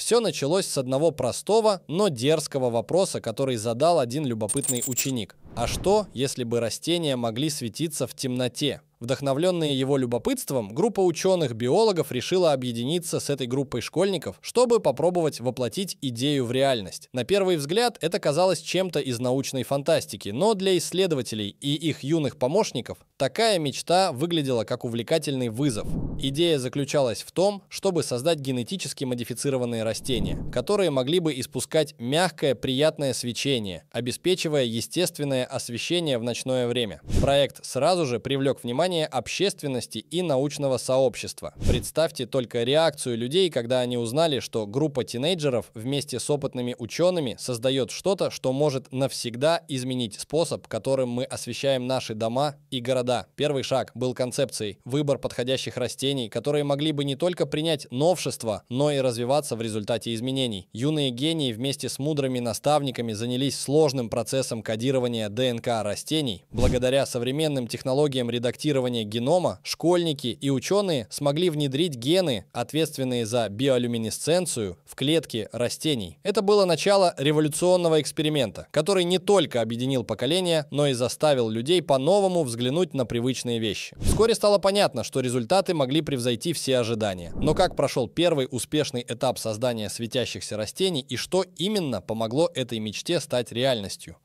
Все началось с одного простого, но дерзкого вопроса, который задал один любопытный ученик. А что, если бы растения могли светиться в темноте? Вдохновленные его любопытством, группа ученых-биологов решила объединиться с этой группой школьников, чтобы попробовать воплотить идею в реальность. На первый взгляд это казалось чем-то из научной фантастики, но для исследователей и их юных помощников такая мечта выглядела как увлекательный вызов. Идея заключалась в том, чтобы создать генетически модифицированные растения, которые могли бы испускать мягкое приятное свечение, обеспечивая естественное уличное освещение в ночное время. Проект сразу же привлек внимание общественности и научного сообщества. Представьте только реакцию людей, когда они узнали, что группа тинейджеров вместе с опытными учеными создает что-то, что может навсегда изменить способ, которым мы освещаем наши дома и города. Первый шаг был концепцией выбор подходящих растений, которые могли бы не только принять новшество, но и развиваться в результате изменений. Юные гении вместе с мудрыми наставниками занялись сложным процессом кодирования ДНК растений, благодаря современным технологиям редактирования генома, школьники и ученые смогли внедрить гены, ответственные за биолюминесценцию, в клетки растений. Это было начало революционного эксперимента, который не только объединил поколения, но и заставил людей по-новому взглянуть на привычные вещи. Вскоре стало понятно, что результаты могли превзойти все ожидания. Но как прошел первый успешный этап создания светящихся растений и что именно помогло этой мечте стать реальностью?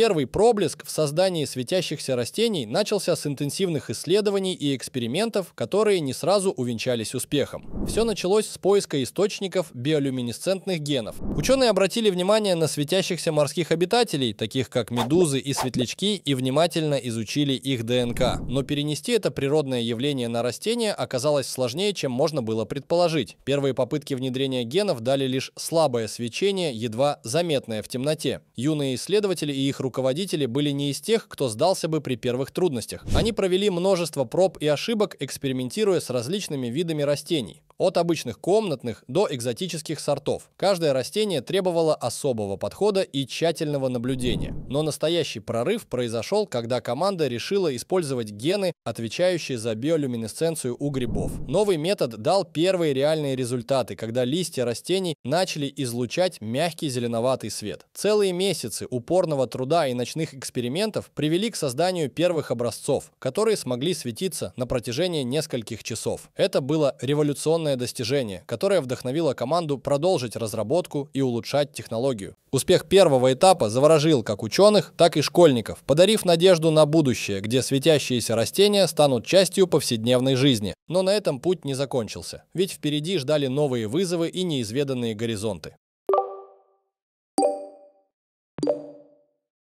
Первый проблеск в создании светящихся растений начался с интенсивных исследований и экспериментов, которые не сразу увенчались успехом. Все началось с поиска источников биолюминесцентных генов. Ученые обратили внимание на светящихся морских обитателей, таких как медузы и светлячки, и внимательно изучили их ДНК. Но перенести это природное явление на растения оказалось сложнее, чем можно было предположить. Первые попытки внедрения генов дали лишь слабое свечение, едва заметное в темноте. Юные исследователи и их руководители были не из тех, кто сдался бы при первых трудностях. Они провели множество проб и ошибок, экспериментируя с различными видами растений от обычных комнатных до экзотических сортов. Каждое растение требовало особого подхода и тщательного наблюдения. Но настоящий прорыв произошел, когда команда решила использовать гены, отвечающие за биолюминесценцию у грибов. Новый метод дал первые реальные результаты, когда листья растений начали излучать мягкий зеленоватый свет. Целые месяцы упорного труда и ночных экспериментов привели к созданию первых образцов, которые смогли светиться на протяжении нескольких часов. Это было революционное огромное достижение, которое вдохновило команду продолжить разработку и улучшать технологию. Успех первого этапа заворожил как ученых, так и школьников, подарив надежду на будущее, где светящиеся растения станут частью повседневной жизни. Но на этом путь не закончился, ведь впереди ждали новые вызовы и неизведанные горизонты.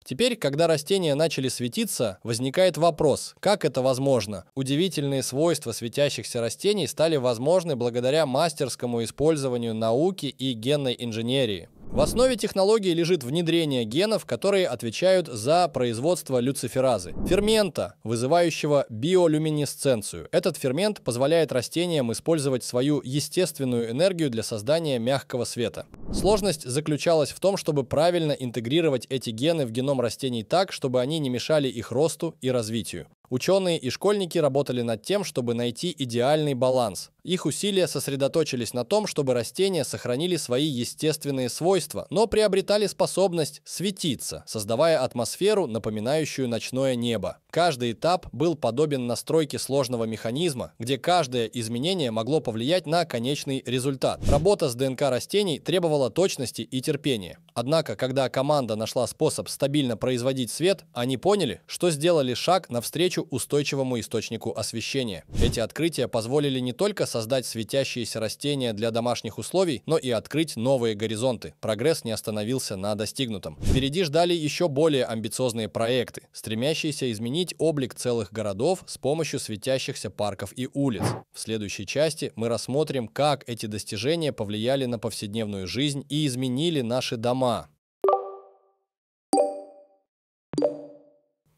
Теперь, когда растения начали светиться, возникает вопрос, как это возможно? Удивительные свойства светящихся растений стали возможны благодаря мастерскому использованию науки и генной инженерии. В основе технологии лежит внедрение генов, которые отвечают за производство люциферазы – фермента, вызывающего биолюминесценцию. Этот фермент позволяет растениям использовать свою естественную энергию для создания мягкого света. Сложность заключалась в том, чтобы правильно интегрировать эти гены в геном растений так, чтобы они не мешали их росту и развитию. Ученые и школьники работали над тем, чтобы найти идеальный баланс. Их усилия сосредоточились на том, чтобы растения сохранили свои естественные свойства, но приобретали способность светиться, создавая атмосферу, напоминающую ночное небо. Каждый этап был подобен настройке сложного механизма, где каждое изменение могло повлиять на конечный результат. Работа с ДНК растений требовала точности и терпения. Однако, когда команда нашла способ стабильно производить свет, они поняли, что сделали шаг навстречу устойчивому источнику освещения. Эти открытия позволили не только создать светящиеся растения для домашних условий, но и открыть новые горизонты. Прогресс не остановился на достигнутом. Впереди ждали еще более амбициозные проекты, стремящиеся изменить облик целых городов с помощью светящихся парков и улиц. В следующей части мы рассмотрим, как эти достижения повлияли на повседневную жизнь и изменили наши дома lá.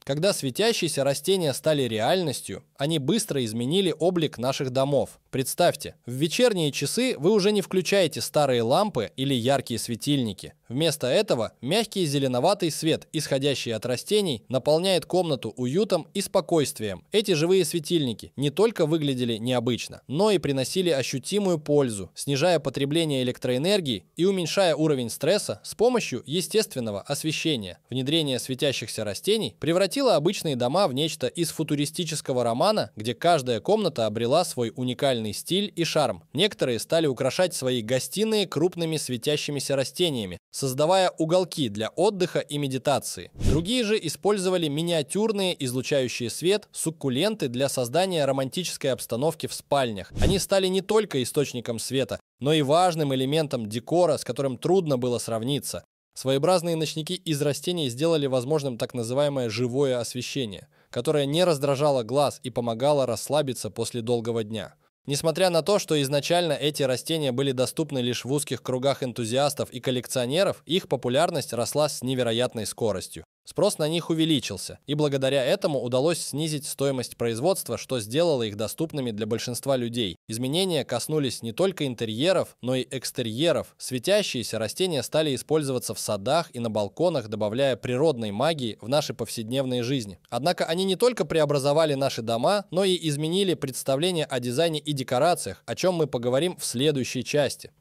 Когда светящиеся растения стали реальностью, они быстро изменили облик наших домов. Представьте, в вечерние часы вы уже не включаете старые лампы или яркие светильники. Вместо этого мягкий зеленоватый свет, исходящий от растений, наполняет комнату уютом и спокойствием. Эти живые светильники не только выглядели необычно, но и приносили ощутимую пользу, снижая потребление электроэнергии и уменьшая уровень стресса с помощью естественного освещения. Внедрение светящихся растений превратило превратила обычные дома в нечто из футуристического романа, где каждая комната обрела свой уникальный стиль и шарм. Некоторые стали украшать свои гостиные крупными светящимися растениями, создавая уголки для отдыха и медитации. Другие же использовали миниатюрные, излучающие свет, суккуленты для создания романтической обстановки в спальнях. Они стали не только источником света, но и важным элементом декора, с которым трудно было сравниться. Своеобразные ночники из растений сделали возможным так называемое «живое освещение», которое не раздражало глаз и помогало расслабиться после долгого дня. Несмотря на то, что изначально эти растения были доступны лишь в узких кругах энтузиастов и коллекционеров, их популярность росла с невероятной скоростью. Спрос на них увеличился, и благодаря этому удалось снизить стоимость производства, что сделало их доступными для большинства людей. Изменения коснулись не только интерьеров, но и экстерьеров. Светящиеся растения стали использоваться в садах и на балконах, добавляя природной магии в наши повседневные жизни. Однако они не только преобразовали наши дома, но и изменили представление о дизайне и декорациях, о чем мы поговорим в следующей части.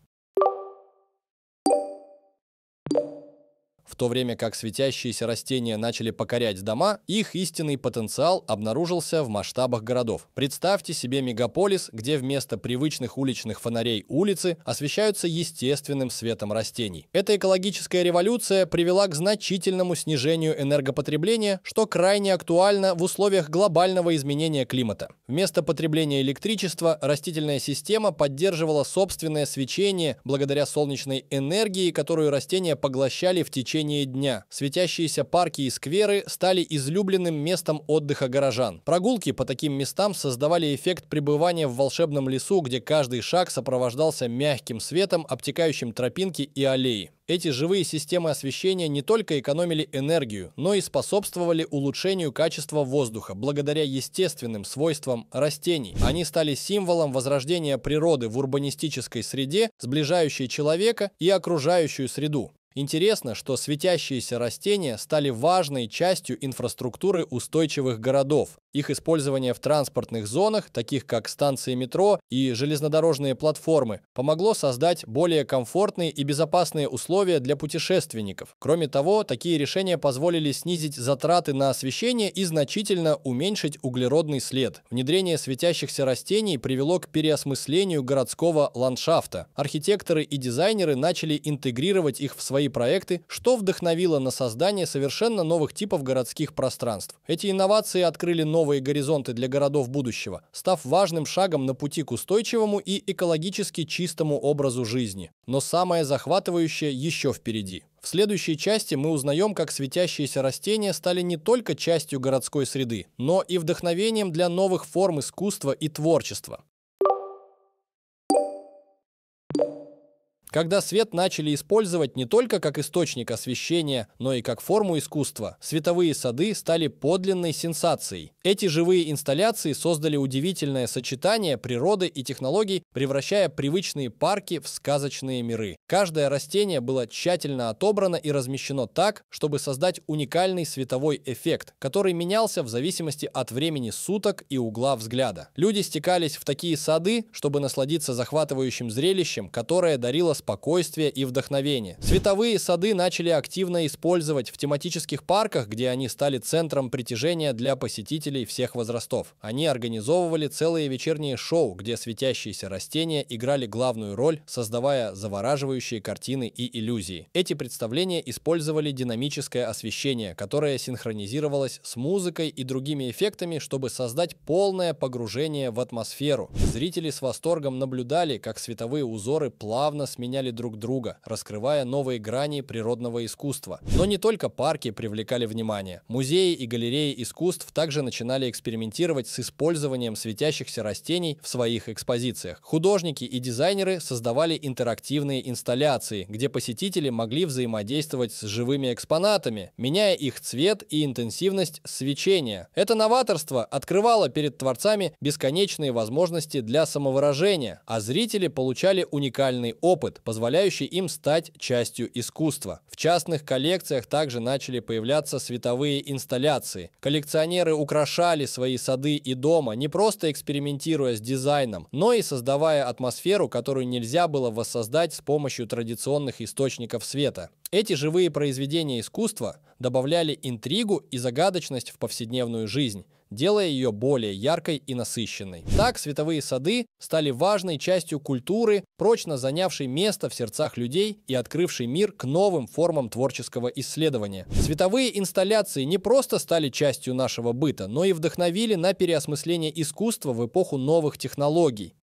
В то время как светящиеся растения начали покорять дома, их истинный потенциал обнаружился в масштабах городов. Представьте себе мегаполис, где вместо привычных уличных фонарей улицы освещаются естественным светом растений. Эта экологическая революция привела к значительному снижению энергопотребления, что крайне актуально в условиях глобального изменения климата. Вместо потребления электричества растительная система поддерживала собственное свечение благодаря солнечной энергии, которую растения поглощали в течение течение дня. Светящиеся парки и скверы стали излюбленным местом отдыха горожан. Прогулки по таким местам создавали эффект пребывания в волшебном лесу, где каждый шаг сопровождался мягким светом, обтекающим тропинки и аллеи. Эти живые системы освещения не только экономили энергию, но и способствовали улучшению качества воздуха благодаря естественным свойствам растений. Они стали символом возрождения природы в урбанистической среде, сближающей человека и окружающую среду. Интересно, что светящиеся растения стали важной частью инфраструктуры устойчивых городов. Их использование в транспортных зонах, таких как станции метро и железнодорожные платформы, помогло создать более комфортные и безопасные условия для путешественников. Кроме того, такие решения позволили снизить затраты на освещение и значительно уменьшить углеродный след. Внедрение светящихся растений привело к переосмыслению городского ландшафта. Архитекторы и дизайнеры начали интегрировать их в свои свои проекты, что вдохновило на создание совершенно новых типов городских пространств. Эти инновации открыли новые горизонты для городов будущего, став важным шагом на пути к устойчивому и экологически чистому образу жизни. Но самое захватывающее еще впереди. В следующей части мы узнаем, как светящиеся растения стали не только частью городской среды, но и вдохновением для новых форм искусства и творчества. когда свет начали использовать не только как источник освещения, но и как форму искусства, световые сады стали подлинной сенсацией. Эти живые инсталляции создали удивительное сочетание природы и технологий, превращая привычные парки в сказочные миры. Каждое растение было тщательно отобрано и размещено так, чтобы создать уникальный световой эффект, который менялся в зависимости от времени суток и угла взгляда. Люди стекались в такие сады, чтобы насладиться захватывающим зрелищем, которое дарило спокойствия и вдохновения. Световые сады начали активно использовать в тематических парках, где они стали центром притяжения для посетителей всех возрастов. Они организовывали целые вечерние шоу, где светящиеся растения играли главную роль, создавая завораживающие картины и иллюзии. Эти представления использовали динамическое освещение, которое синхронизировалось с музыкой и другими эффектами, чтобы создать полное погружение в атмосферу. Зрители с восторгом наблюдали, как световые узоры плавно сменяются заменяли друг друга, раскрывая новые грани природного искусства. Но не только парки привлекали внимание. Музеи и галереи искусств также начинали экспериментировать с использованием светящихся растений в своих экспозициях. Художники и дизайнеры создавали интерактивные инсталляции, где посетители могли взаимодействовать с живыми экспонатами, меняя их цвет и интенсивность свечения. Это новаторство открывало перед творцами бесконечные возможности для самовыражения, а зрители получали уникальный опыт, метод, позволяющий им стать частью искусства. В частных коллекциях также начали появляться световые инсталляции. Коллекционеры украшали свои сады и дома, не просто экспериментируя с дизайном, но и создавая атмосферу, которую нельзя было воссоздать с помощью традиционных источников света. Эти живые произведения искусства добавляли интригу и загадочность в повседневную жизнь делая ее более яркой и насыщенной. Так световые сады стали важной частью культуры, прочно занявшей место в сердцах людей и открывшей мир к новым формам творческого исследования. Световые инсталляции не просто стали частью нашего быта, но и вдохновили на переосмысление искусства в эпоху новых технологий.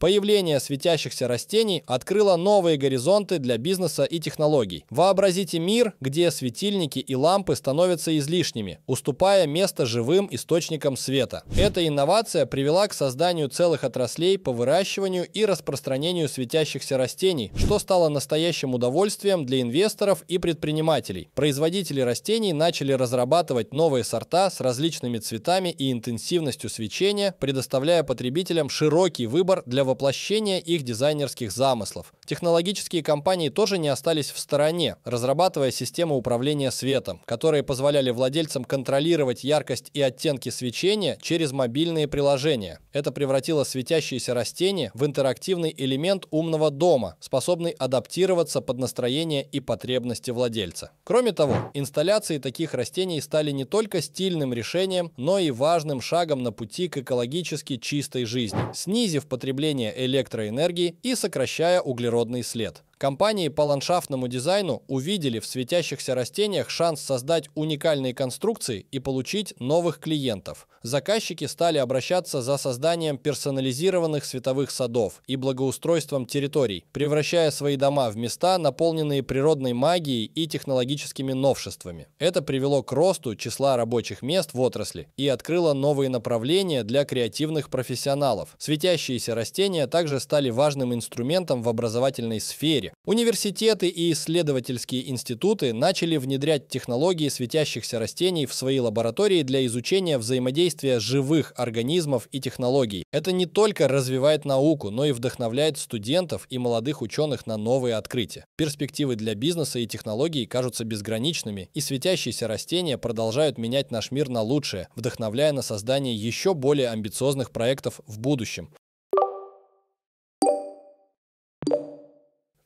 Появление светящихся растений открыло новые горизонты для бизнеса и технологий. Вообразите мир, где светильники и лампы становятся излишними, уступая место живым источникам света. Эта инновация привела к созданию целых отраслей по выращиванию и распространению светящихся растений, что стало настоящим удовольствием для инвесторов и предпринимателей. Производители растений начали разрабатывать новые сорта с различными цветами и интенсивностью свечения, предоставляя потребителям широкий выбор для воплощения их дизайнерских замыслов. Технологические компании тоже не остались в стороне, разрабатывая системы управления светом, которые позволяли владельцам контролировать яркость и оттенки свечения через мобильные приложения. Это превратило светящиеся растения в интерактивный элемент умного дома, способный адаптироваться под настроение и потребности владельца. Кроме того, инсталляции таких растений стали не только стильным решением, но и важным шагом на пути к экологически чистой жизни, снизив потребление потребление электроэнергии и сокращая углеродный след. Компании по ландшафтному дизайну увидели в светящихся растениях шанс создать уникальные конструкции и получить новых клиентов. Заказчики стали обращаться за созданием персонализированных световых садов и благоустройством территорий, превращая свои дома в места, наполненные природной магией и технологическими новшествами. Это привело к росту числа рабочих мест в отрасли и открыло новые направления для креативных профессионалов. Светящиеся растения также стали важным инструментом в образовательной сфере, Университеты и исследовательские институты начали внедрять технологии светящихся растений в свои лаборатории для изучения взаимодействия живых организмов и технологий. Это не только развивает науку, но и вдохновляет студентов и молодых ученых на новые открытия. Перспективы для бизнеса и технологий кажутся безграничными, и светящиеся растения продолжают менять наш мир на лучшее, вдохновляя на создание еще более амбициозных проектов в будущем.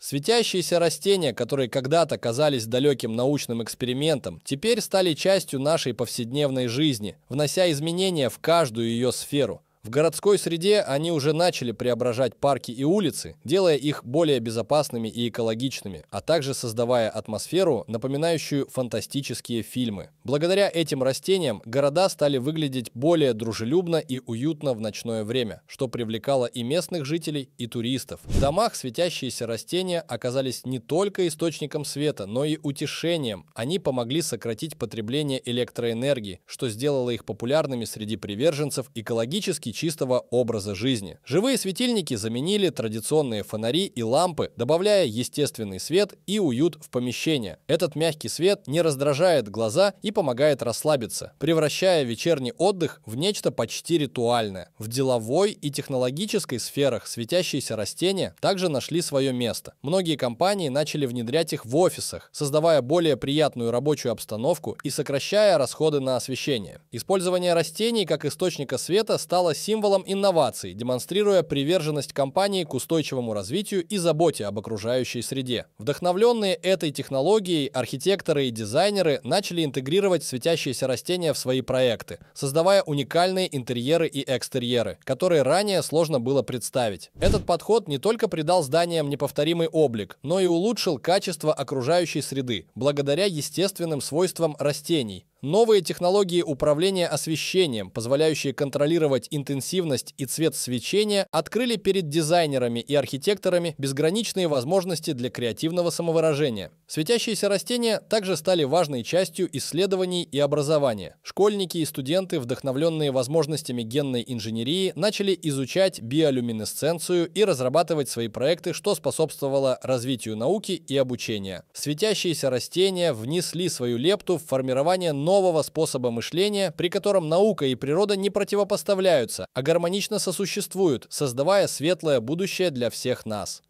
Светящиеся растения, которые когда-то казались далеким научным экспериментом, теперь стали частью нашей повседневной жизни, внося изменения в каждую ее сферу – в городской среде они уже начали преображать парки и улицы, делая их более безопасными и экологичными, а также создавая атмосферу, напоминающую фантастические фильмы. Благодаря этим растениям города стали выглядеть более дружелюбно и уютно в ночное время, что привлекало и местных жителей, и туристов. В домах светящиеся растения оказались не только источником света, но и утешением. Они помогли сократить потребление электроэнергии, что сделало их популярными среди приверженцев экологически чистого образа жизни. Живые светильники заменили традиционные фонари и лампы, добавляя естественный свет и уют в помещение. Этот мягкий свет не раздражает глаза и помогает расслабиться, превращая вечерний отдых в нечто почти ритуальное. В деловой и технологической сферах светящиеся растения также нашли свое место. Многие компании начали внедрять их в офисах, создавая более приятную рабочую обстановку и сокращая расходы на освещение. Использование растений как источника света стало символом инноваций, демонстрируя приверженность компании к устойчивому развитию и заботе об окружающей среде. Вдохновленные этой технологией, архитекторы и дизайнеры начали интегрировать светящиеся растения в свои проекты, создавая уникальные интерьеры и экстерьеры, которые ранее сложно было представить. Этот подход не только придал зданиям неповторимый облик, но и улучшил качество окружающей среды, благодаря естественным свойствам растений, Новые технологии управления освещением, позволяющие контролировать интенсивность и цвет свечения, открыли перед дизайнерами и архитекторами безграничные возможности для креативного самовыражения. Светящиеся растения также стали важной частью исследований и образования. Школьники и студенты, вдохновленные возможностями генной инженерии, начали изучать биолюминесценцию и разрабатывать свои проекты, что способствовало развитию науки и обучения. Светящиеся растения внесли свою лепту в формирование нового способа мышления, при котором наука и природа не противопоставляются, а гармонично сосуществуют, создавая светлое будущее для всех нас.